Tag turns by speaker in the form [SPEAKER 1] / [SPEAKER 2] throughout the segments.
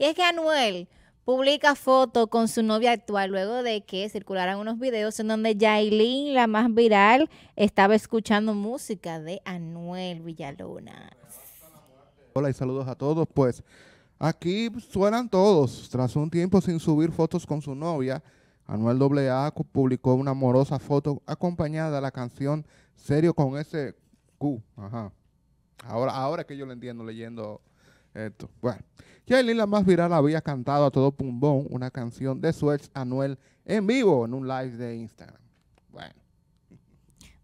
[SPEAKER 1] Y es que Anuel publica foto con su novia actual luego de que circularan unos videos en donde Yailin, la más viral, estaba escuchando música de Anuel Villalona.
[SPEAKER 2] Hola y saludos a todos. Pues aquí suenan todos. Tras un tiempo sin subir fotos con su novia, Anuel AA publicó una amorosa foto acompañada de la canción Serio con ese Q. Ahora, ahora que yo lo entiendo leyendo esto. Bueno, Yailin, la más viral, había cantado a todo pumbón una canción de su ex Anuel en vivo en un live de Instagram. Bueno.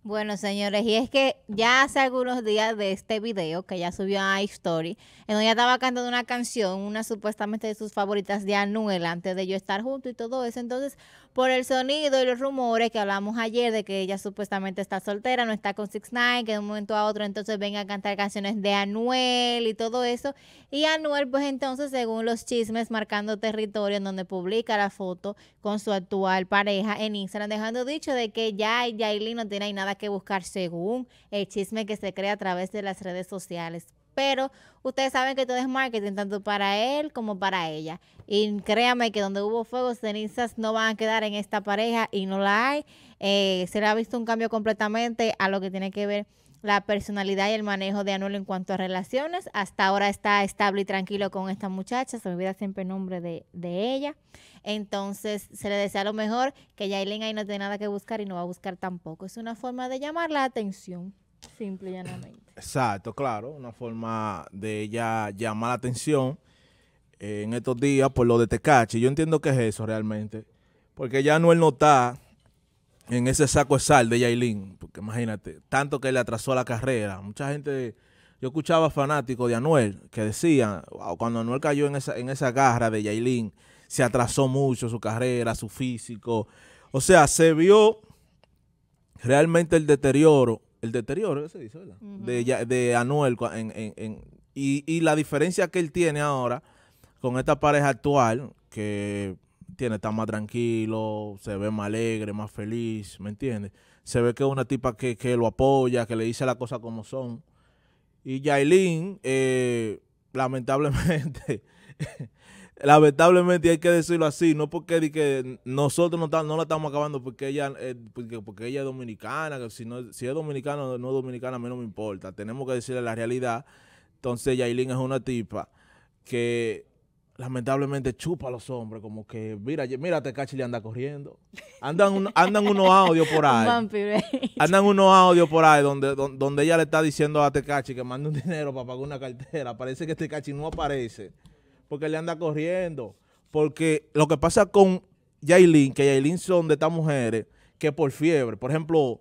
[SPEAKER 1] Bueno, señores, y es que ya hace algunos días de este video que ya subió a iStory, en donde ella estaba cantando una canción, una supuestamente de sus favoritas de Anuel, antes de yo estar junto y todo eso. Entonces, por el sonido y los rumores que hablamos ayer de que ella supuestamente está soltera, no está con Six Nine, que de un momento a otro entonces venga a cantar canciones de Anuel y todo eso. Y Anuel, pues entonces, según los chismes, marcando territorio en donde publica la foto con su actual pareja en Instagram, dejando dicho de que ya Yailin no tiene nada que buscar según el chisme que se crea a través de las redes sociales pero ustedes saben que todo es marketing, tanto para él como para ella. Y créame que donde hubo fuego, cenizas no van a quedar en esta pareja y no la hay. Eh, se le ha visto un cambio completamente a lo que tiene que ver la personalidad y el manejo de Anuel en cuanto a relaciones. Hasta ahora está estable y tranquilo con esta muchacha, se olvida siempre el nombre de, ella. Entonces se le desea lo mejor, que Yailin ahí no tiene nada que buscar y no va a buscar tampoco. Es una forma de llamar la atención. Simple y llanamente.
[SPEAKER 2] Exacto, claro. Una forma de ella llamar la atención eh, en estos días por lo de Tecachi. Yo entiendo que es eso realmente. Porque ya Anuel no está en ese saco de sal de Yailin. Porque imagínate, tanto que le atrasó la carrera. Mucha gente, yo escuchaba fanáticos de Anuel que decían, cuando Anuel cayó en esa, en esa garra de Yailin, se atrasó mucho su carrera, su físico. O sea, se vio realmente el deterioro el deterioro, dice, de, Anuel. y, la diferencia que él tiene ahora con esta pareja actual, que tiene, está más tranquilo, se ve más alegre, más feliz, ¿me entiendes? Se ve que es una tipa que, lo apoya, que le dice las cosas como son. Y Yailin, eh, lamentablemente lamentablemente hay que decirlo así, no porque que nosotros no, la estamos acabando porque ella, eh, porque, ella es dominicana, si, no, si es dominicana o no es dominicana, a mí no me importa, tenemos que decirle la realidad. Entonces Yailin es una tipa que lamentablemente chupa a los hombres, como que, mira, mira, Tecachi le anda corriendo. Andan, andan unos audios por ahí. Andan unos audios por ahí donde, donde, ella le está diciendo a Tecachi este que mande un dinero para pagar una cartera. Parece que Tecachi este no aparece porque le anda corriendo. Porque lo que pasa con Yailin, que Yailin son de estas mujeres, que por fiebre. Por ejemplo,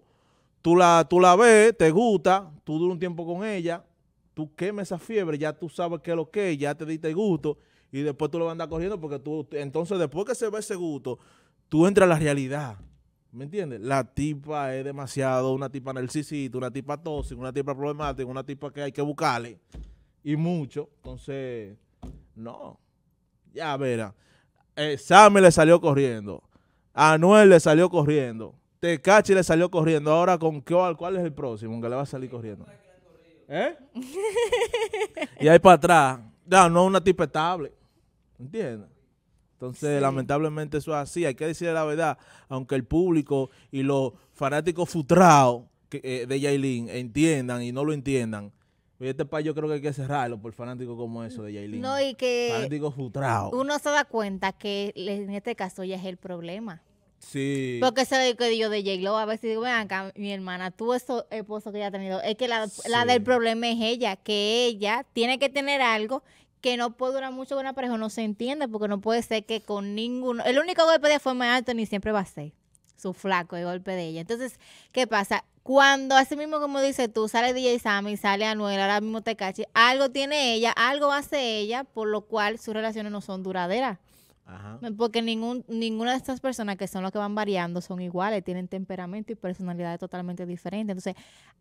[SPEAKER 2] tú la, tú la ves, te gusta, tú duras un tiempo con ella, tú quemas esa fiebre, ya tú sabes qué es lo que es, ya te diste gusto, y después tú lo vas a corriendo porque tú, entonces después que se ve ese gusto, tú entras a la realidad. ¿Me entiendes? La tipa es demasiado, una tipa narcisista, una tipa tóxica, una tipa problemática, una tipa que hay que buscarle. Y mucho. Entonces, no. Ya verá. Eh, Sammy le salió corriendo. Anuel le salió corriendo. Tecachi le salió corriendo. Ahora con al ¿cuál es el próximo que le va a salir corriendo? ¿Eh? y ahí para atrás. No, no es una tipa estable. ¿Entiendes? Entonces, lamentablemente eso es así. Hay que decir la verdad. Aunque el público y los fanáticos futrados eh, de Yailin entiendan y no lo entiendan, pues este país yo creo que hay que cerrarlo por fanáticos como eso de Yailin. No, y que. Fanáticos frustrados. Uno
[SPEAKER 1] se da cuenta que en este caso ella es el problema.
[SPEAKER 2] Sí. Porque
[SPEAKER 1] lo que yo de j a ver si digo, ven acá, mi hermana, tú eso esposo que ella ha tenido, es que la, del problema es ella, que ella tiene que tener algo que no puede durar mucho con una pareja, no se entiende, porque no puede ser que con ninguno, el único golpe de forma alto ni siempre va a ser su flaco, de golpe de ella. Entonces, ¿qué pasa? Cuando, así mismo como dices tú, sale DJ Sammy, sale Anuel, ahora mismo te caché, algo tiene ella, algo hace ella, por lo cual sus relaciones no son duraderas. Porque ningún, ninguna de estas personas que son las que van variando son iguales, tienen temperamento y personalidades totalmente diferentes. Entonces,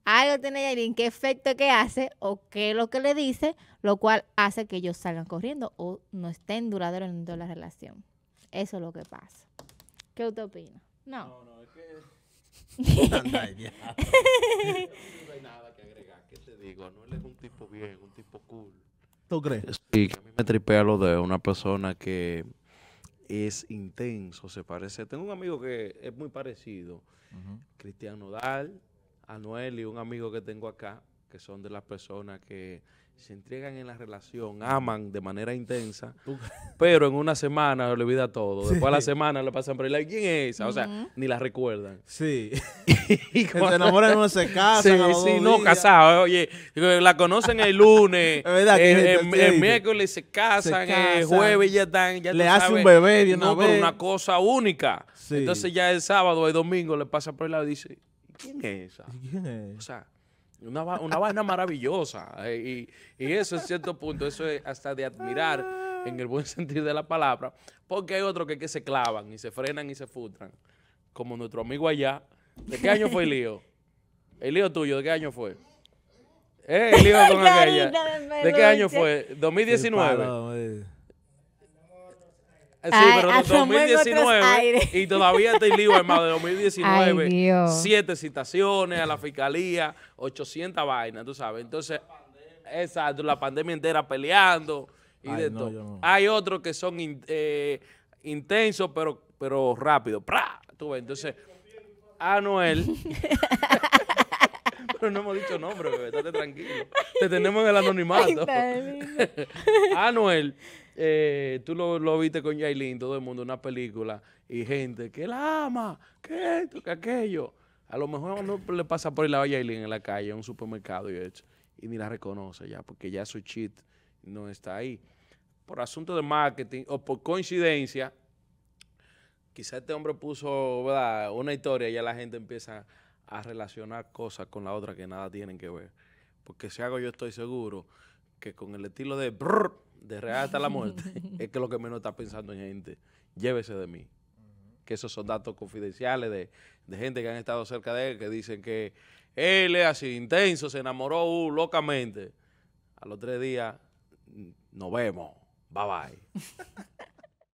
[SPEAKER 1] algo tiene en qué efecto que hace o qué es lo que le dice, lo cual hace que ellos salgan corriendo o no estén duraderos en de la relación. Eso es lo que pasa. ¿Qué usted opina? No. No, no, es que. no hay nada que
[SPEAKER 3] agregar. ¿Qué te digo? No es un tipo bien, un tipo cool. ¿Tú crees? Sí, a mí me tripea lo de una persona que es intenso, se parece. Tengo un amigo que es muy parecido, Cristiano Dal, Anuel y un amigo que tengo acá, que son de las personas que se entregan en la relación, aman de manera intensa, pero en una semana le olvida todo. Después de la semana le pasan por ahí, ¿quién es esa? O sea, ni la recuerdan. Sí. cuando... Se enamoran, no se casan. Sí, no, casado. Eh, oye, la conocen el lunes, ¿verdad? el, miércoles se casan, el jueves ya están. Ya le hace un bebé y una no, una cosa única. Entonces ya el sábado y el domingo le pasa por el lado y dice, ¿quién es esa? ¿Quién es? O sea, una, una vaina maravillosa. Eh, y, eso, en cierto punto, eso es hasta de admirar en el buen sentido de la palabra, porque hay otros que, que se clavan y se frenan y se frustran. Como nuestro amigo allá.
[SPEAKER 1] ¿De qué año fue
[SPEAKER 3] el lío? El lío tuyo, ¿de qué año fue? Eh, el lío con aquella. ¿De qué año fue? 2019. Sí, pero en 2019 y todavía estoy libre, hermano, de 2019. siete citaciones a la fiscalía, 800 vainas, tú sabes. Entonces, exacto, la pandemia entera peleando y de todo. Hay otros que son eh, intensos, pero, pero rápido. ¡Pra! Tú ves, entonces, Anuel... no hemos dicho nombre, bebé, estate tranquilo. Te tenemos en el anonimato. Anuel, eh, tú lo, viste con Yailin, todo el mundo, una película, y gente que la ama, que esto, que aquello. A lo mejor no le pasa por el lado a Yailin en la calle, en un supermercado y hecho, y ni la reconoce ya, porque ya su cheat no está ahí. Por asunto de marketing o por coincidencia, quizá este hombre puso una historia y ya la gente empieza a relacionar cosas con la otra que nada tienen que ver. Porque si hago yo estoy seguro que con el estilo de de real hasta la muerte, es que lo que menos está pensando en gente. Llévese de mí. Que esos son datos confidenciales de, gente que han estado cerca de él, que dicen que él es así intenso, se enamoró uh, locamente. A los tres días, mm, nos vemos. Bye bye.